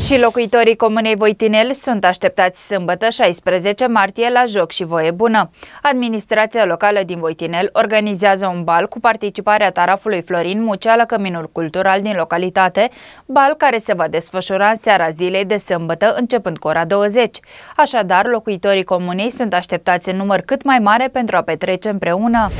Și locuitorii Comunei Voitinel sunt așteptați sâmbătă 16 martie la Joc și Voie Bună. Administrația locală din Voitinel organizează un bal cu participarea tarafului Florin Mucea la Căminul Cultural din localitate, bal care se va desfășura în seara zilei de sâmbătă începând cu ora 20. Așadar, locuitorii comunei sunt așteptați în număr cât mai mare pentru a petrece împreună.